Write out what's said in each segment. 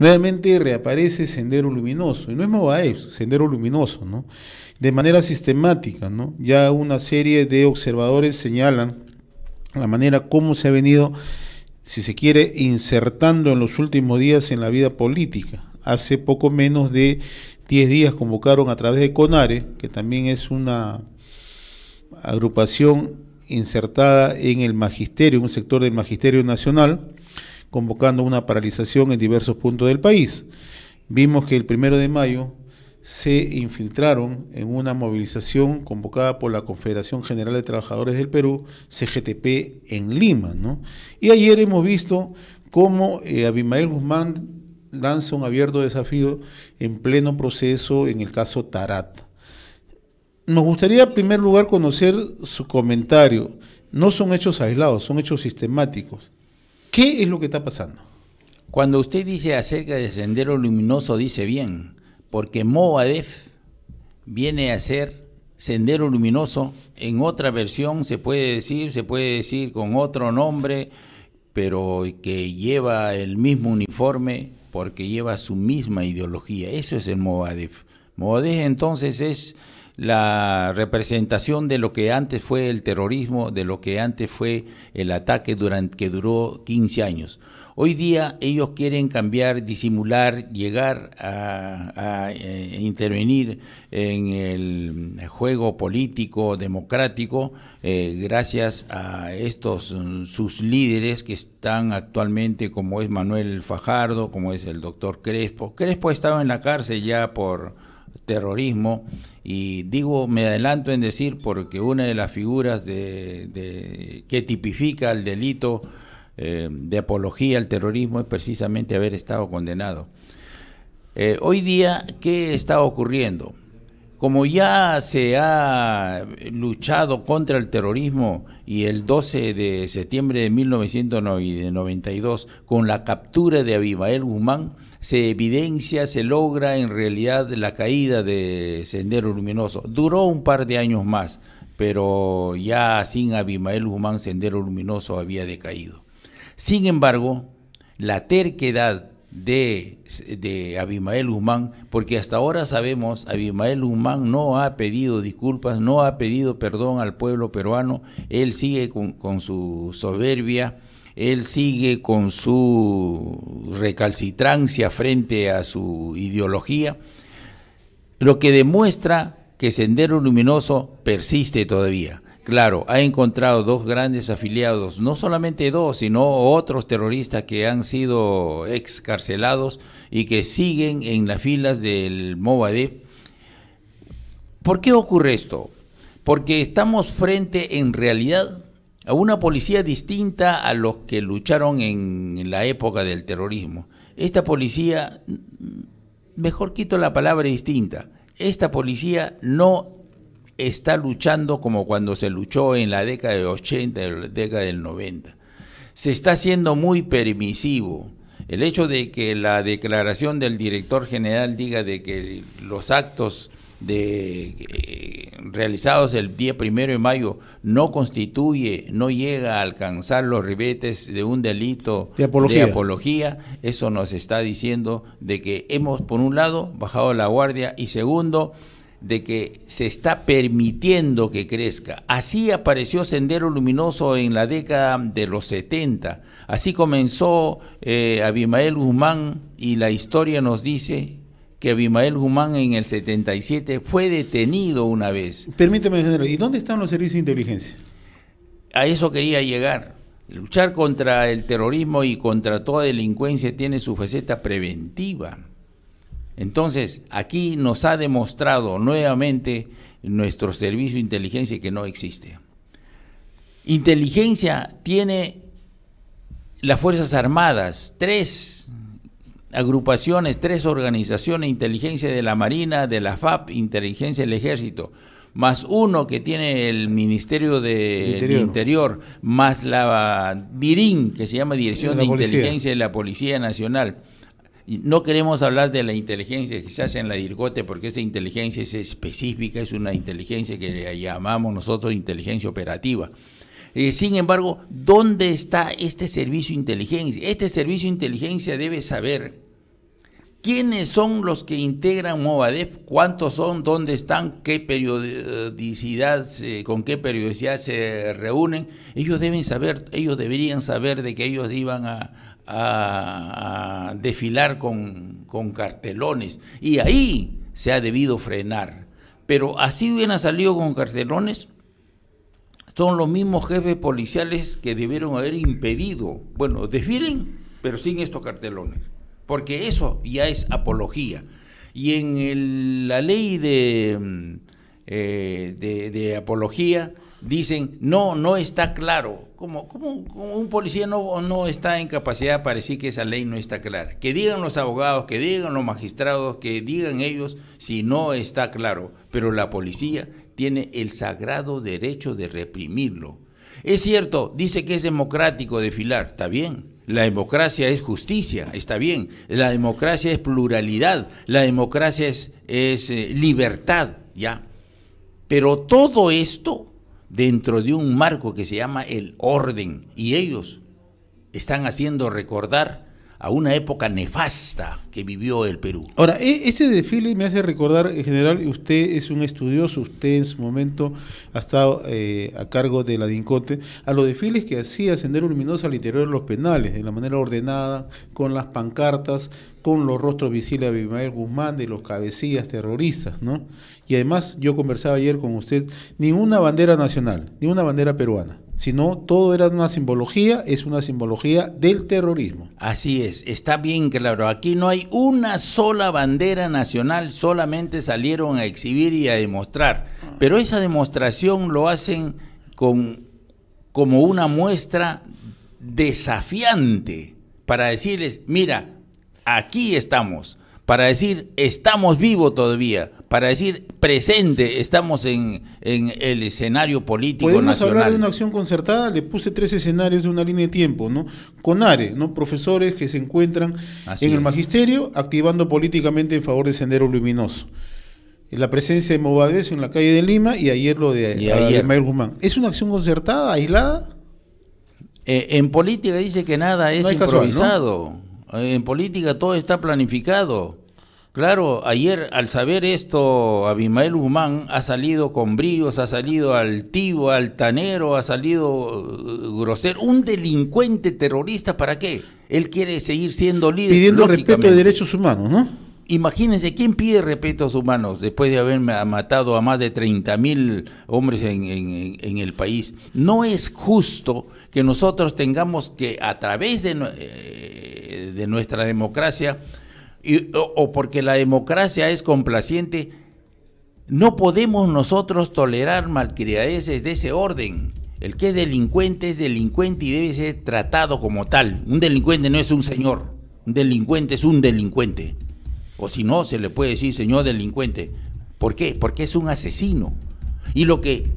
Nuevamente reaparece Sendero Luminoso, y no es Mobaev, ah, Sendero Luminoso, ¿no? De manera sistemática, ¿no? Ya una serie de observadores señalan la manera como se ha venido, si se quiere, insertando en los últimos días en la vida política. Hace poco menos de 10 días convocaron a través de CONARE, que también es una agrupación insertada en el magisterio, un sector del magisterio nacional, convocando una paralización en diversos puntos del país. Vimos que el primero de mayo se infiltraron en una movilización convocada por la Confederación General de Trabajadores del Perú, CGTP, en Lima. Y ayer hemos visto cómo eh, Abimael Guzmán lanza un abierto desafío en pleno proceso en el caso Tarata. Nos gustaría en primer lugar conocer su comentario. No son hechos aislados, son hechos sistemáticos. ¿Qué es lo que está pasando? Cuando usted dice acerca de sendero luminoso, dice bien, porque Moadef viene a ser sendero luminoso. En otra versión se puede decir, se puede decir con otro nombre, pero que lleva el mismo uniforme porque lleva su misma ideología. Eso es el Moadef. Moadef entonces es la representación de lo que antes fue el terrorismo, de lo que antes fue el ataque durante, que duró 15 años. Hoy día ellos quieren cambiar, disimular, llegar a, eh, intervenir en el juego político, democrático, eh, gracias a estos mm, sus líderes que están actualmente, como es Manuel Fajardo, como es el doctor Crespo. Crespo estaba en la cárcel ya por terrorismo. Y digo, me adelanto en decir, porque una de las figuras de, que tipifica el delito eh, de apología al terrorismo es precisamente haber estado condenado. Eh, hoy día, ¿qué está ocurriendo? Como ya se ha luchado contra el terrorismo y el 12 de septiembre de 1992 con la captura de Abimael Guzmán, se evidencia, se logra en realidad la caída de Sendero Luminoso. Duró un par de años más, pero ya sin Abimael Guzmán Sendero Luminoso había decaído. Sin embargo, la terquedad de, de, Abimael Guzmán, porque hasta ahora sabemos, Abimael Guzmán no ha pedido disculpas, no ha pedido perdón al pueblo peruano, él sigue con, con su soberbia él sigue con su recalcitrancia frente a su ideología, lo que demuestra que Sendero Luminoso persiste todavía. Claro, ha encontrado dos grandes afiliados, no solamente dos, sino otros terroristas que han sido excarcelados y que siguen en las filas del Movadef. ¿Por qué ocurre esto? Porque estamos frente en realidad a una policía distinta a los que lucharon en la época del terrorismo. Esta policía, mm, mejor quito la palabra distinta, esta policía no está luchando como cuando se luchó en la década de 80, en la década del 90. Se está haciendo muy permisivo. El hecho de que la declaración del director general diga de que los actos de, eh, realizados el día primero de mayo no constituye, no llega a alcanzar los ribetes de un delito de apología. eso nos está diciendo de que hemos, por un lado, bajado la guardia y segundo, de que se está permitiendo que crezca. Así apareció Sendero Luminoso en la década de los 70. Así comenzó eh, Abimael Guzmán y la historia nos dice que Abimael Guzmán en el 77 fue detenido una vez. Permíteme, general, ¿y dónde están los servicios de inteligencia? A eso quería llegar. Luchar contra el terrorismo y contra toda delincuencia tiene su faceta preventiva. Entonces, aquí nos ha demostrado nuevamente nuestro servicio de inteligencia que no existe. Inteligencia tiene las Fuerzas Armadas, tres agrupaciones, tres organizaciones, inteligencia de la Marina, de la FAP, inteligencia del Ejército, más uno que tiene el Ministerio de Interior, más la DIRIN, que se llama Dirección de, Inteligencia de la Policía Nacional. No queremos hablar de la inteligencia que se hace en la DIRGOTE porque esa inteligencia es específica, es una inteligencia que llamamos nosotros inteligencia operativa. Eh, sin embargo, ¿dónde está este servicio de inteligencia? Este servicio de inteligencia debe saber quiénes son los que integran Movadef, cuántos son, dónde están, qué periodicidad, con qué periodicidad se reúnen. Ellos deben saber, ellos deberían saber de que ellos iban a, a, desfilar con, con cartelones. Y ahí se ha debido frenar. Pero así ha salido con cartelones, son los mismos jefes policiales que debieron haber impedido, bueno, desfilen, pero sin estos cartelones, porque eso ya es apología. Y en la ley mm, eh, de, de, apología dicen, no, no está claro. ¿Cómo, un policía no, no, está en capacidad para decir que esa ley no está clara? Que digan los abogados, que digan los magistrados, que digan ellos si no está claro. Pero la policía tiene el sagrado derecho de reprimirlo. Es cierto, dice que es democrático desfilar, está bien. La democracia es justicia, está bien. La democracia es pluralidad, la democracia es, es eh, libertad, ya. Pero todo esto dentro de un marco que se llama el orden y ellos están haciendo recordar a una época nefasta que vivió el Perú. Ahora, e-, ese desfile me hace recordar, en general, usted es un estudioso, usted en su momento ha estado eh, a cargo de la DINCOTE, a los desfiles que hacía ascender Luminosa al interior de los penales, de la manera ordenada, con las pancartas, con los rostros visibles de Abimael Guzmán, de los cabecillas terroristas, ¿no? Y además, yo conversaba ayer con usted, ni una bandera nacional, ni una bandera peruana sino todo era una simbología, es una simbología del terrorismo. Así es, está bien claro, aquí no hay una sola bandera nacional, solamente salieron a exhibir y a demostrar, pero esa demostración lo hacen con, como una muestra desafiante para decirles, mira, aquí estamos, para decir estamos vivos todavía, para decir presente, estamos en, el escenario político Podemos hablar de una acción concertada, le puse tres escenarios de una línea de tiempo, ¿no? Con CONARE, ¿no? Profesores que se encuentran en el magisterio activando políticamente en favor de Sendero Luminoso. La presencia de Movades en la calle de Lima y ayer lo de, y Guzmán. ¿Es una acción concertada, aislada? Eh, en política dice que nada es improvisado. Eh, en política todo está planificado. Claro, ayer al saber esto, Abimael Guzmán ha salido con bríos, ha salido altivo, altanero, ha salido uh, grosero, un delincuente terrorista, ¿para qué? Él quiere seguir siendo líder. Pidiendo respeto de derechos humanos, ¿no? Imagínense, ¿quién pide respetos humanos después de haber matado a más de 30 mil hombres en, el país? No es justo que nosotros tengamos que, a través de eh, nuestra democracia, o, o porque la democracia es complaciente, no podemos nosotros tolerar malcriadeces de ese orden. El que es delincuente es delincuente y debe ser tratado como tal. Un delincuente no es un señor. Un delincuente es un delincuente. O si no, se le puede decir señor delincuente. ¿Por qué? Porque es un asesino. Y lo que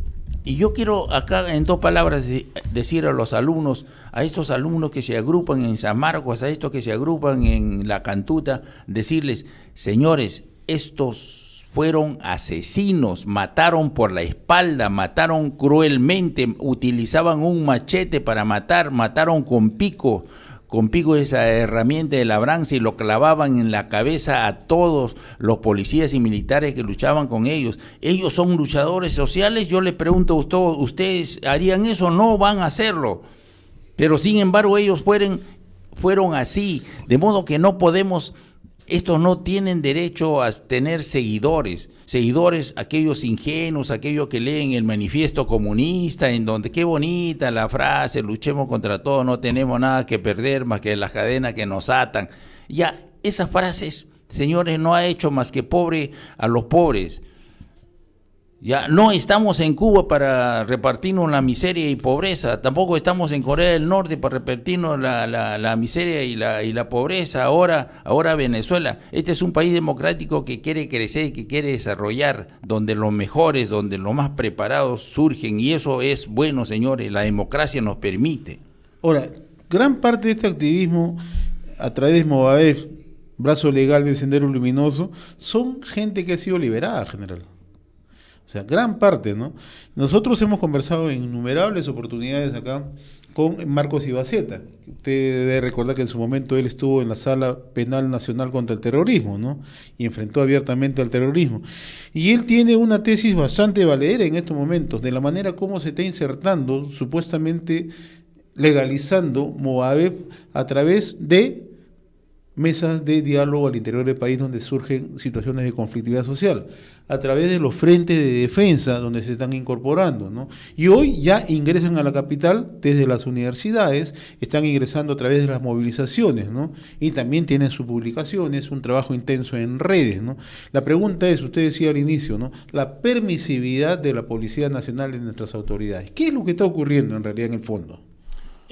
y yo quiero acá en dos palabras decir a los alumnos, a estos alumnos que se agrupan en San Marcos, a estos que se agrupan en La Cantuta, decirles, señores, estos fueron asesinos, mataron por la espalda, mataron cruelmente, utilizaban un machete para matar, mataron con pico, con pico esa herramienta de labranza y lo clavaban en la cabeza a todos los policías y militares que luchaban con ellos. Ellos son luchadores sociales, yo les pregunto a usted, ¿ustedes harían eso? No van a hacerlo. Pero sin embargo ellos fueron, fueron así, de modo que no podemos estos no tienen derecho a tener seguidores, seguidores aquellos ingenuos, aquellos que leen el manifiesto comunista, en donde qué bonita la frase, luchemos contra todo, no tenemos nada que perder más que las cadenas que nos atan. Ya, esas frases, señores, no ha hecho más que pobre a los pobres. Ya no estamos en Cuba para repartirnos la miseria y pobreza, tampoco estamos en Corea del Norte para repartirnos la, miseria y la, y la pobreza. Ahora, ahora Venezuela, este es un país democrático que quiere crecer, que quiere desarrollar, donde los mejores, donde los más preparados surgen y eso es bueno, señores, la democracia nos permite. Ahora, gran parte de este activismo a través de Movavef, brazo legal de Sendero Luminoso, son gente que ha sido liberada, general. O sea, gran parte, ¿no? Nosotros hemos conversado en innumerables oportunidades acá con Marcos Ibaceta. Usted debe recordar que en su momento él estuvo en la Sala Penal Nacional contra el Terrorismo, ¿no? Y enfrentó abiertamente al terrorismo. Y él tiene una tesis bastante valedera en estos momentos, de la manera como se está insertando, supuestamente legalizando Moabé a través de mesas de diálogo al interior del país donde surgen situaciones de conflictividad social, a través de los frentes de defensa donde se están incorporando. ¿no? Y hoy ya ingresan a la capital desde las universidades, están ingresando a través de las movilizaciones, ¿no? y también tienen sus publicaciones, un trabajo intenso en redes. ¿no? La pregunta es, usted decía al inicio, ¿no? la permisividad de la Policía Nacional en nuestras autoridades. ¿Qué es lo que está ocurriendo en realidad en el fondo?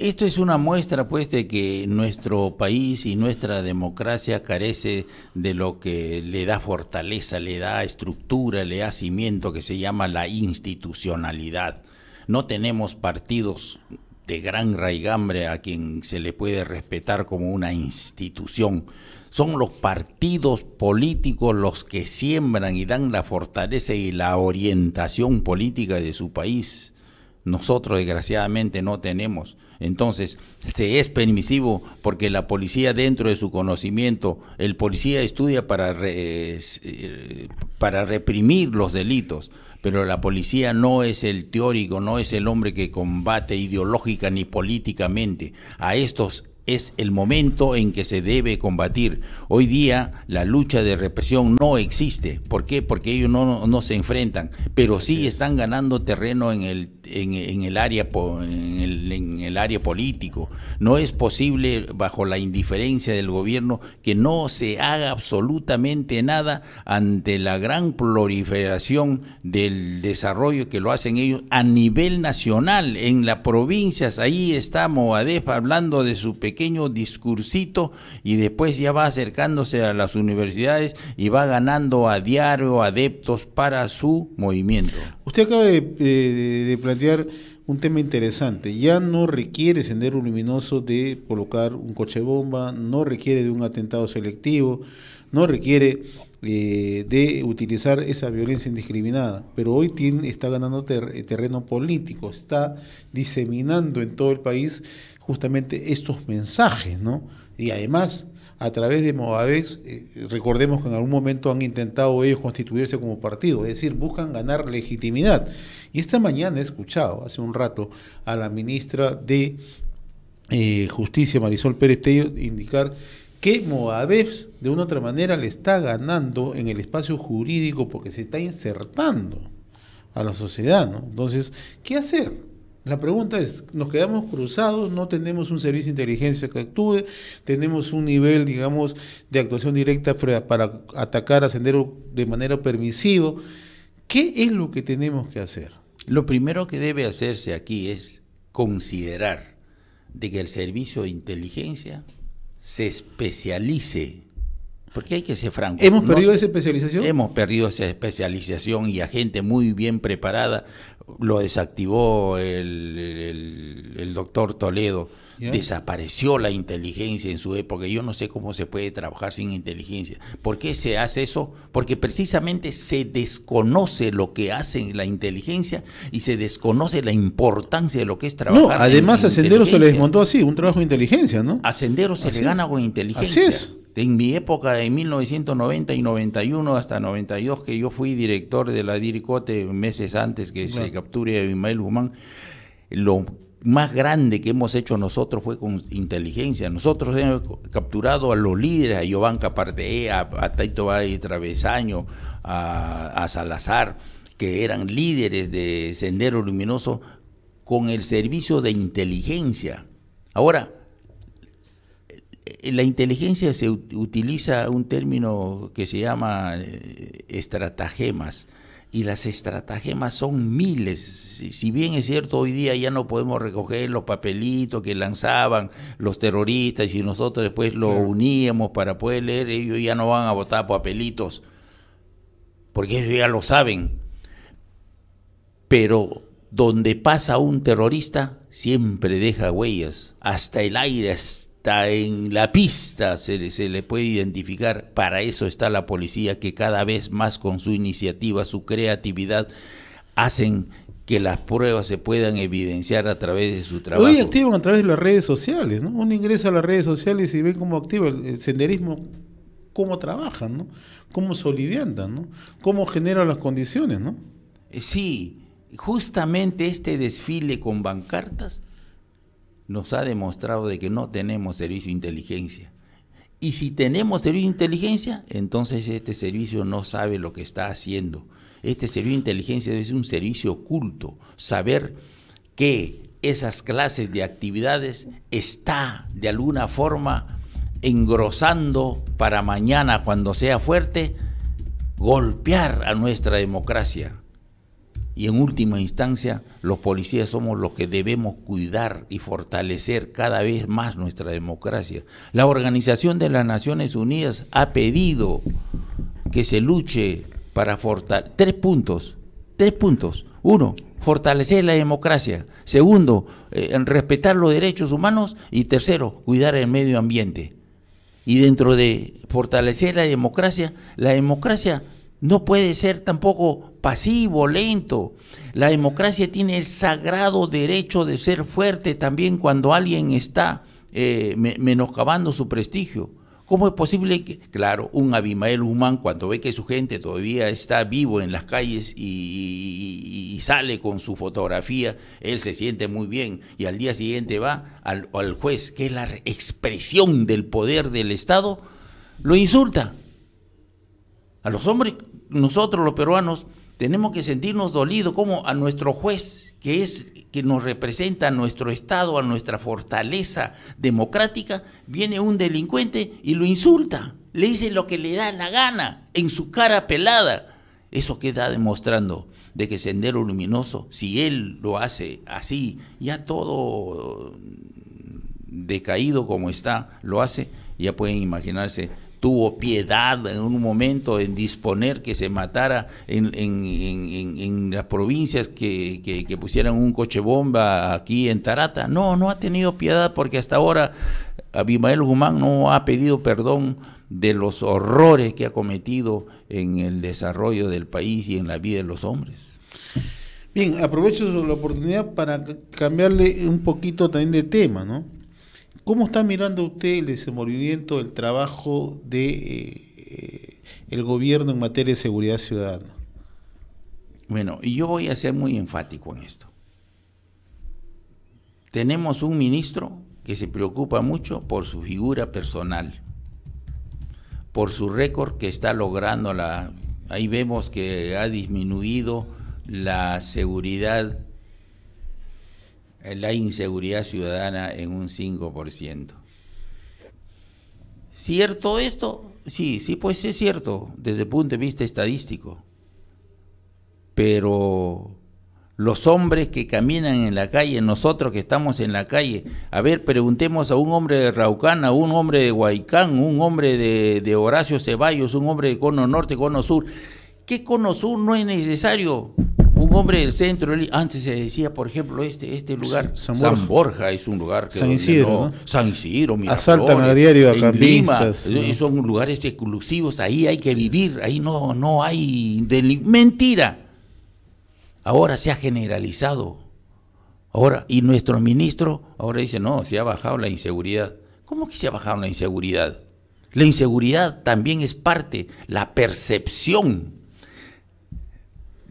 Esto es una muestra, pues, de que nuestro país y nuestra democracia carece de lo que le da fortaleza, le da estructura, le da cimiento, que se llama la institucionalidad. No tenemos partidos de gran raigambre a quien se le puede respetar como una institución. Son los partidos políticos los que siembran y dan la fortaleza y la orientación política de su país. Nosotros desgraciadamente no tenemos. Entonces, se es permisivo porque la policía dentro de su conocimiento, el policía estudia para, eh, para reprimir los delitos, pero la policía no es el teórico, no es el hombre que combate ideológica ni políticamente. A estos es el momento en que se debe combatir. Hoy día la lucha de represión no existe. ¿Por qué? Porque ellos no, no se enfrentan, pero sí están ganando terreno en el, en, el área, en el, en el área político. No es posible, bajo la indiferencia del gobierno, que no se haga absolutamente nada ante la gran proliferación del desarrollo que lo hacen ellos a nivel nacional. En las provincias, ahí está Moadef hablando de su pequeño pequeño discursito y después ya va acercándose a las universidades y va ganando a diario adeptos para su movimiento. Usted acaba de, eh, plantear un tema interesante. Ya no requiere sendero luminoso de colocar un coche bomba, no requiere de un atentado selectivo, no requiere eh, de utilizar esa violencia indiscriminada, pero hoy tiene, está ganando eh, terreno político, está diseminando en todo el país justamente estos mensajes, ¿no? Y además, a través de Movavex, eh, recordemos que en algún momento han intentado ellos constituirse como partido, es decir, buscan ganar legitimidad. Y esta mañana he escuchado, hace un rato, a la ministra de eh, Justicia, Marisol Pérez Tello, indicar que Movavex, de una u otra manera, le está ganando en el espacio jurídico porque se está insertando a la sociedad, ¿no? Entonces, ¿qué hacer? La pregunta es, ¿nos quedamos cruzados? ¿No tenemos un servicio de inteligencia que actúe? ¿Tenemos un nivel, digamos, de actuación directa para atacar a Sendero de manera permisiva? ¿Qué es lo que tenemos que hacer? Lo primero que debe hacerse aquí es considerar de que el servicio de inteligencia se especialice porque hay que ser francos? ¿Hemos perdido esa especialización? Hemos perdido esa especialización y a gente muy bien preparada lo desactivó el, doctor Toledo. Desapareció la inteligencia en su época. Yo no sé cómo se puede trabajar sin inteligencia. ¿Por qué se hace eso? Porque precisamente se desconoce lo que hace la inteligencia y se desconoce la importancia de lo que es trabajar. No, además a Sendero se le desmontó así, un trabajo de inteligencia, ¿no? A Sendero se le gana con inteligencia en mi época de 1990 y 91 hasta 92, que yo fui director de la DIRICOTE meses antes que se capture a Ismael Guzmán, lo más grande que hemos hecho nosotros fue con inteligencia. Nosotros hemos capturado a los líderes, a Giovanni Caparte, a, Taito Valle Travesaño, a, a Salazar, que eran líderes de Sendero Luminoso, con el servicio de inteligencia. Ahora, eh, la inteligencia se utiliza un término que se llama eh, estratagemas y las estratagemas son miles. Si bien es cierto, hoy día ya no podemos recoger los papelitos que lanzaban los terroristas y nosotros después lo uníamos para poder leer, ellos ya no van a votar papelitos, porque ellos ya lo saben. Pero donde pasa un terrorista, siempre deja huellas, hasta el aire, hasta en la pista se le, puede identificar. Para eso está la policía que cada vez más con su iniciativa, su creatividad, hacen que las pruebas se puedan evidenciar a través de su trabajo. Hoy activan a través de las redes sociales, ¿no? Uno ingresa a las redes sociales y ve cómo activa el, senderismo, cómo trabajan, ¿no? Cómo soliviantan, ¿no? Cómo generan las condiciones, ¿no? Eh, sí, justamente este desfile con bancartas nos ha demostrado de que no tenemos servicio de inteligencia. Y si tenemos servicio de inteligencia, entonces este servicio no sabe lo que está haciendo. Este servicio de inteligencia es un servicio oculto, saber que esas clases de actividades está de alguna forma engrosando para mañana cuando sea fuerte golpear a nuestra democracia y en última instancia los policías somos los que debemos cuidar y fortalecer cada vez más nuestra democracia. La Organización de las Naciones Unidas ha pedido que se luche para fortalecer tres puntos, tres puntos. Uno, fortalecer la democracia. Segundo, eh, respetar los derechos humanos y tercero, cuidar el medio ambiente. Y dentro de fortalecer la democracia, la democracia no puede ser tampoco pasivo, lento. La democracia tiene el sagrado derecho de ser fuerte también cuando alguien está eh, menoscabando su prestigio. ¿Cómo es posible que, claro, un Abimael Guzmán, cuando ve que su gente todavía está vivo en las calles y, sale con su fotografía, él se siente muy bien y al día siguiente va al, al juez, que es la expresión del poder del Estado, lo insulta? A los hombres nosotros los peruanos tenemos que sentirnos dolidos como a nuestro juez, que es que nos representa a nuestro Estado, a nuestra fortaleza democrática, viene un delincuente y lo insulta, le dice lo que le da la gana en su cara pelada. Eso queda demostrando de que Sendero Luminoso, si él lo hace así, ya todo decaído como está, lo hace, ya pueden imaginarse tuvo piedad en un momento en disponer que se matara en, las provincias que, pusieran un coche bomba aquí en Tarata. No, no ha tenido piedad porque hasta ahora Abimael Guzmán no ha pedido perdón de los horrores que ha cometido en el desarrollo del país y en la vida de los hombres. Bien, aprovecho la oportunidad para cambiarle un poquito también de tema, ¿no? ¿Cómo está mirando usted el desenvolvimiento del trabajo del eh, eh, gobierno en materia de seguridad ciudadana? Bueno, yo voy a ser muy enfático en esto. Tenemos un ministro que se preocupa mucho por su figura personal, por su récord que está logrando la... Ahí vemos que ha disminuido la seguridad la inseguridad ciudadana en un 5%. ¿Cierto esto? Sí, sí, pues es cierto desde el punto de vista estadístico. Pero los hombres que caminan en la calle, nosotros que estamos en la calle, a ver, preguntemos a un hombre de Raucana, a un hombre de Huaycán, un hombre de, de Horacio Ceballos, un hombre de Cono Norte, Cono Sur. ¿Qué Cono Sur no es necesario? hombre del centro, antes se decía, por ejemplo, este, este lugar, San, Borja. es un lugar que San Isidro, no, San Isidro, Asaltan a diario a eh, Son lugares exclusivos, ahí hay que vivir, ahí no, no hay... Mentira. Ahora se ha generalizado. Ahora, y nuestro ministro ahora dice, no, se ha bajado la inseguridad. ¿Cómo que se ha bajado la inseguridad? La inseguridad también es parte, la percepción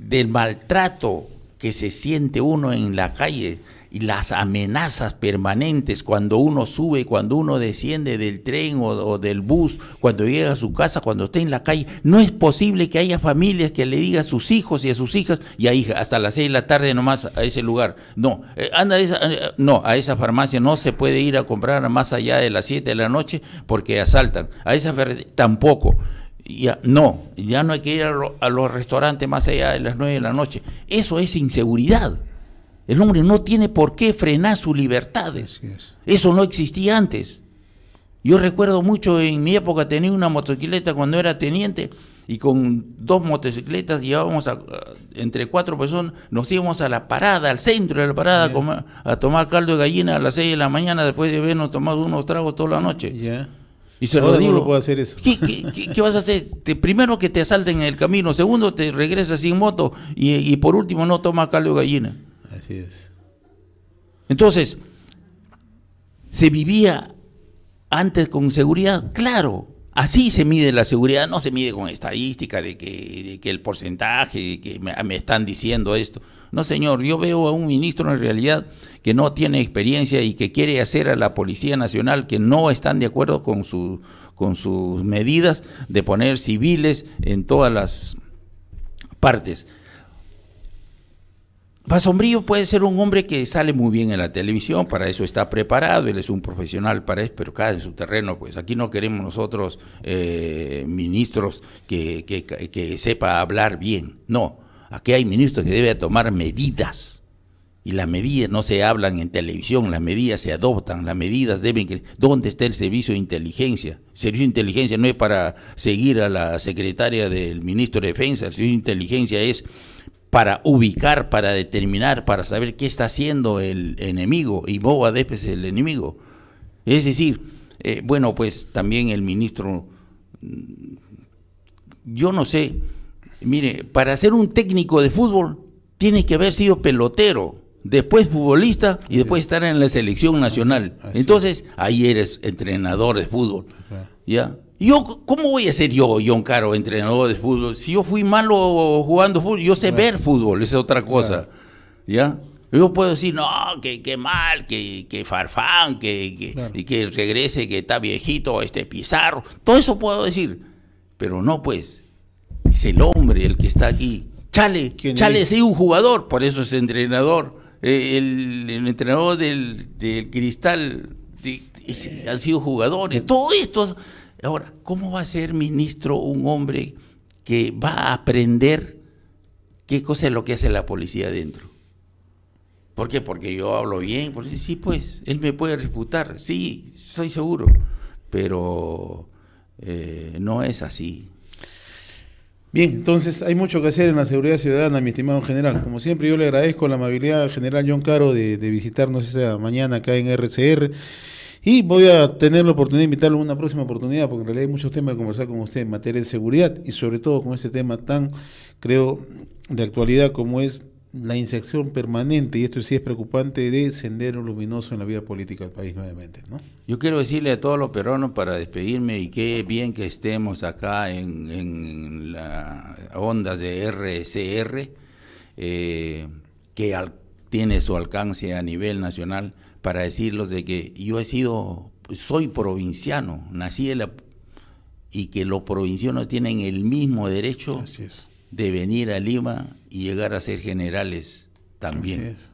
del maltrato que se siente uno en la calle y las amenazas permanentes cuando uno sube, cuando uno desciende del tren o, del bus, cuando llega a su casa, cuando está en la calle. No es posible que haya familias que le diga a sus hijos y a sus hijas, y a hijas, hasta las seis de la tarde nomás a ese lugar. No, eh, anda a esa, eh, no, a esa farmacia no se puede ir a comprar más allá de las siete de la noche porque asaltan. A esa tampoco. Ya, no, ya no hay que ir a, los restaurantes más allá de las 9 de la noche. Eso es inseguridad. El hombre no tiene por qué frenar sus libertades. Eso no existía antes. Yo recuerdo mucho en mi época tenía una motocicleta cuando era teniente y con dos motocicletas llevábamos entre cuatro personas, nos íbamos a la parada, al centro de la parada a, tomar caldo de gallina a las 6 de la mañana después de habernos tomado unos tragos toda la noche. Y se No puedo hacer eso. ¿qué, qué, vas a hacer? primero que te asalten en el camino, segundo te regresas sin moto y, y por último no tomas caldo de gallina. Así es. Entonces, ¿se vivía antes con seguridad? Claro. Así se mide la seguridad, no se mide con estadística de que, que el porcentaje, que me, están diciendo esto. No, señor, yo veo a un ministro en realidad que no tiene experiencia y que quiere hacer a la Policía Nacional que no están de acuerdo con, con sus medidas de poner civiles en todas las partes. Sombrío puede ser un hombre que sale muy bien en la televisión, para eso está preparado, él es un profesional para eso, pero cada en su terreno, pues aquí no queremos nosotros eh, ministros que, que, que sepa hablar bien, no, aquí hay ministros que deben tomar medidas. Y las medidas no se hablan en televisión, las medidas se adoptan, las medidas deben... ¿Dónde está el servicio de inteligencia? El servicio de inteligencia no es para seguir a la secretaria del ministro de Defensa, el servicio de inteligencia es para ubicar, para determinar, para saber qué está haciendo el enemigo, y Boba es el enemigo. Es decir, eh, bueno, pues también el ministro, mm, yo no sé, mire, para ser un técnico de fútbol tienes que haber sido pelotero, después futbolista y después estar en la selección nacional. Entonces, ahí eres entrenador de fútbol, ¿ya? Yo, ¿Cómo voy a ser yo, John Caro, entrenador de fútbol? Si yo fui malo jugando fútbol, yo sé ver fútbol, es otra cosa. ¿Ya? Yo puedo decir, no, que, que mal, que, Farfán, que, y que regrese, que está viejito, este Pizarro. Todo eso puedo decir. Pero no, pues. Es el hombre el que está aquí. Chale, Chale es? un jugador, por eso es entrenador. Eh, el, el, entrenador del, del Cristal eh, han sido jugadores. Eh. Todo esto. Ahora, ¿cómo va a ser ministro un hombre que va a aprender qué cosa es lo que hace la policía adentro? ¿Por qué? Porque yo hablo bien. Porque, sí, pues, él me puede refutar, sí, soy seguro, pero eh, no es así. Bien, entonces hay mucho que hacer en la seguridad ciudadana, mi estimado general. Como siempre, yo le agradezco la amabilidad al general John Caro de visitarnos esta mañana acá en RCR. Y voy a tener la oportunidad de invitarlo a una próxima oportunidad, porque en realidad hay muchos temas de conversar con usted en materia de seguridad y sobre todo con este tema tan, creo, de actualidad como es la inserción permanente, y esto sí es preocupante, de sendero luminoso en la vida política del país nuevamente. Yo quiero decirle a todos los peruanos para despedirme y qué bien que estemos acá en, en las ondas de RCR, eh, que tiene su alcance a nivel nacional para decirlos de que yo he sido, pues, soy provinciano, nací en la, y que los provincianos tienen el mismo derecho de venir a Lima y llegar a ser generales también.